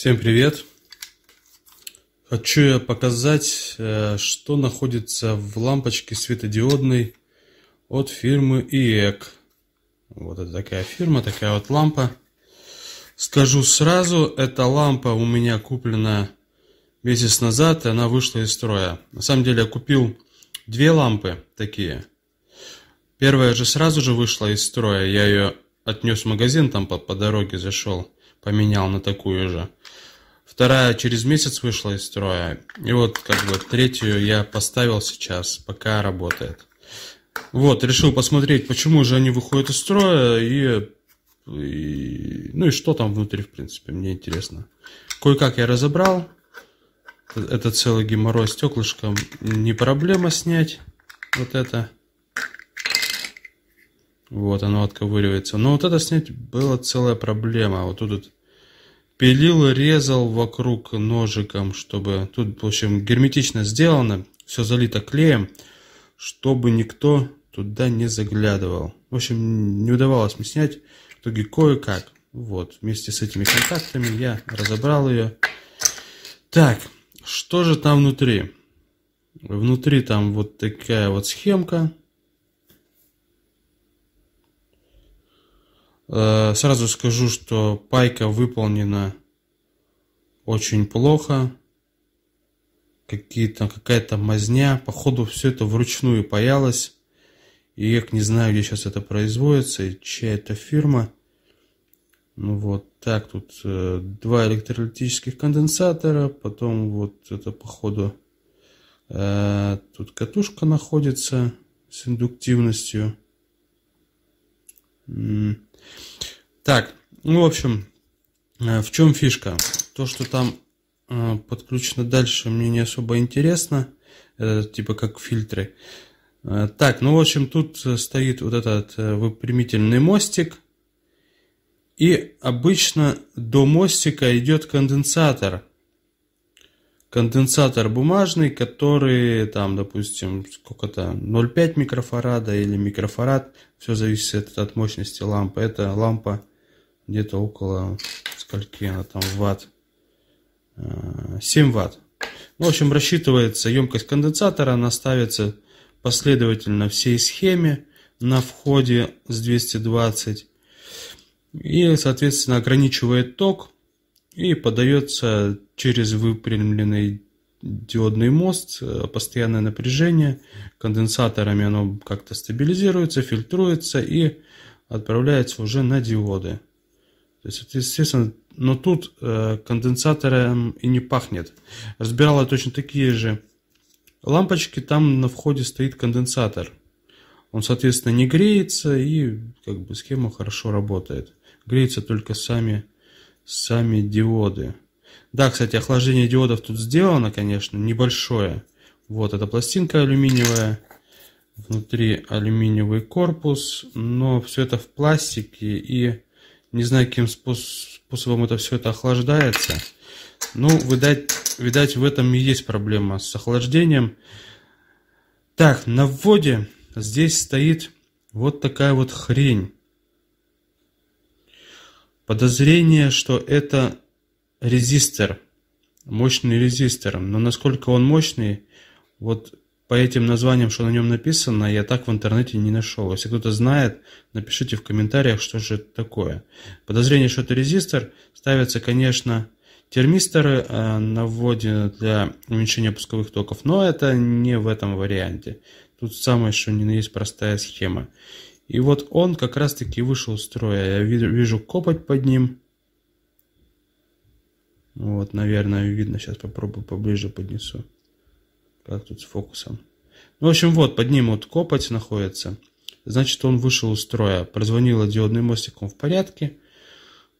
Всем привет! Хочу я показать, э, что находится в лампочке светодиодной от фирмы IEC. Вот это такая фирма, такая вот лампа. Скажу сразу, эта лампа у меня куплена месяц назад, и она вышла из строя. На самом деле я купил две лампы такие. Первая же сразу же вышла из строя, я ее отнес в магазин, там по, по дороге зашел поменял на такую же. Вторая через месяц вышла из строя. И вот как бы третью я поставил сейчас, пока работает. Вот, решил посмотреть, почему же они выходят из строя и, и ну и что там внутри, в принципе, мне интересно. Кое-как я разобрал. Это целый геморрой стеклышком. Не проблема снять вот это. Вот оно отковыривается. Но вот это снять было целая проблема. Вот тут вот пилил, резал вокруг ножиком, чтобы... Тут, в общем, герметично сделано, все залито клеем, чтобы никто туда не заглядывал. В общем, не удавалось мне снять. В итоге кое-как. Вот, вместе с этими контактами я разобрал ее. Так, что же там внутри? Внутри там вот такая вот схемка. Э, сразу скажу, что пайка выполнена очень плохо. Какие-то, какая-то мазня. Походу, все это вручную паялось. И я не знаю, где сейчас это производится, и чья это фирма. Ну вот так, тут э, два электролитических конденсатора, потом вот это походу э, тут катушка находится с индуктивностью. Так, ну в общем, э, в чем фишка? То, что там э, подключено дальше, мне не особо интересно. Это типа как фильтры. Э, так, ну в общем, тут э, стоит вот этот э, выпрямительный мостик. И обычно до мостика идет конденсатор. Конденсатор бумажный, который там, допустим, сколько-то 0,5 микрофарада или микрофарад. Все зависит от мощности лампы. Эта лампа где-то около скольки она там ватт. 7 ватт. Ну, в общем, рассчитывается емкость конденсатора, она ставится последовательно всей схеме на входе с 220 и, соответственно, ограничивает ток и подается через выпрямленный диодный мост, э, постоянное напряжение, конденсаторами оно как-то стабилизируется, фильтруется и отправляется уже на диоды. То есть, естественно, но тут э, конденсатором и не пахнет. Разбирала точно такие же лампочки, там на входе стоит конденсатор. Он, соответственно, не греется и как бы схема хорошо работает. Греются только сами, сами диоды. Да, кстати, охлаждение диодов тут сделано, конечно, небольшое. Вот эта пластинка алюминиевая, внутри алюминиевый корпус, но все это в пластике и не знаю, каким способом это все это охлаждается. Ну, видать, видать, в этом и есть проблема с охлаждением. Так, на вводе здесь стоит вот такая вот хрень. Подозрение, что это резистор, мощный резистор. Но насколько он мощный, вот по этим названиям, что на нем написано, я так в интернете не нашел. Если кто-то знает, напишите в комментариях, что же это такое. Подозрение, что это резистор, ставятся, конечно, термисторы э, на вводе для уменьшения пусковых токов, но это не в этом варианте. Тут самое, что не на есть простая схема. И вот он как раз-таки вышел из строя. Я вижу копоть под ним. Вот, наверное, видно. Сейчас попробую поближе поднесу. Как тут с фокусом? Ну, в общем, вот, под ним вот копоть находится. Значит, он вышел из строя. Прозвонила диодный мостик, он в порядке.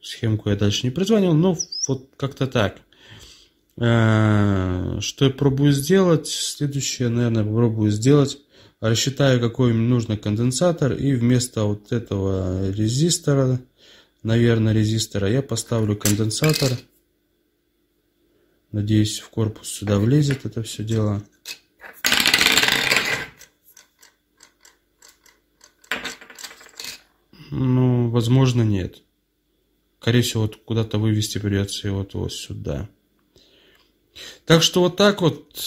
Схемку я дальше не прозвонил, но вот как-то так. Э, что я пробую сделать? Следующее, наверное, попробую сделать. Рассчитаю, какой мне нужно конденсатор. И вместо вот этого резистора, наверное, резистора, я поставлю конденсатор. Надеюсь, в корпус сюда влезет это все дело. Ну, возможно, нет. Скорее всего, вот куда-то вывести придется его вот, вот сюда. Так что вот так вот.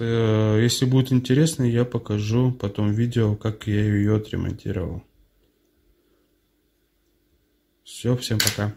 Э, если будет интересно, я покажу потом видео, как я ее отремонтировал. Все, всем пока.